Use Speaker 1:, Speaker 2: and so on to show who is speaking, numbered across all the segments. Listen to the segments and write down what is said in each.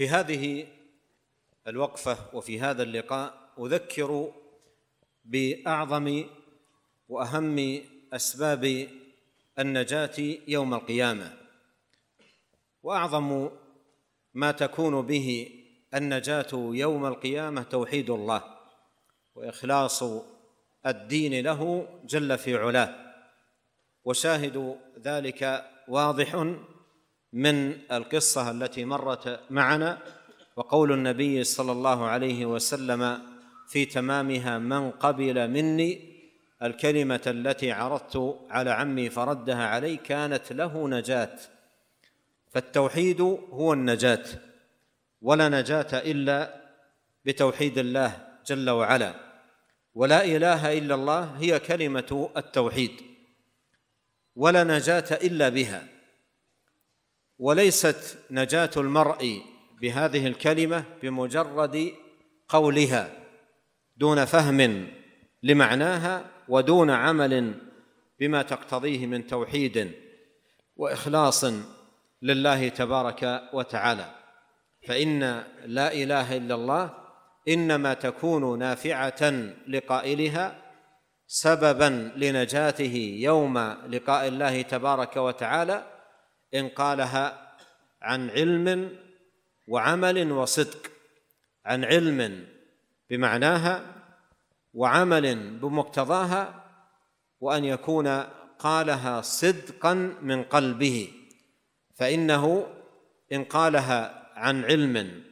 Speaker 1: في هذه الوقفه وفي هذا اللقاء اذكر باعظم واهم اسباب النجاه يوم القيامه واعظم ما تكون به النجاه يوم القيامه توحيد الله واخلاص الدين له جل في علاه وشاهد ذلك واضح من القصة التي مرت معنا وقول النبي صلى الله عليه وسلم في تمامها من قبل مني الكلمة التي عرضت على عمي فردها علي كانت له نجاة فالتوحيد هو النجاة ولا نجاة إلا بتوحيد الله جل وعلا ولا إله إلا الله هي كلمة التوحيد ولا نجاة إلا بها وليست نجاة المرء بهذه الكلمة بمجرد قولها دون فهم لمعناها ودون عمل بما تقتضيه من توحيد واخلاص لله تبارك وتعالى فان لا اله الا الله انما تكون نافعه لقائلها سببا لنجاته يوم لقاء الله تبارك وتعالى إن قالها عن علم وعمل وصدق عن علم بمعناها وعمل بمقتضاها وأن يكون قالها صدقا من قلبه فإنه إن قالها عن علم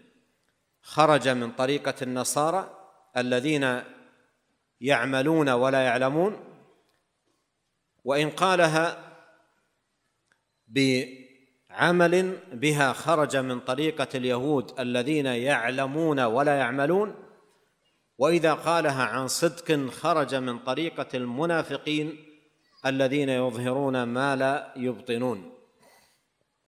Speaker 1: خرج من طريقة النصارى الذين يعملون ولا يعلمون وإن قالها بعمل بها خرج من طريقة اليهود الذين يعلمون ولا يعملون وإذا قالها عن صدق خرج من طريقة المنافقين الذين يظهرون ما لا يبطنون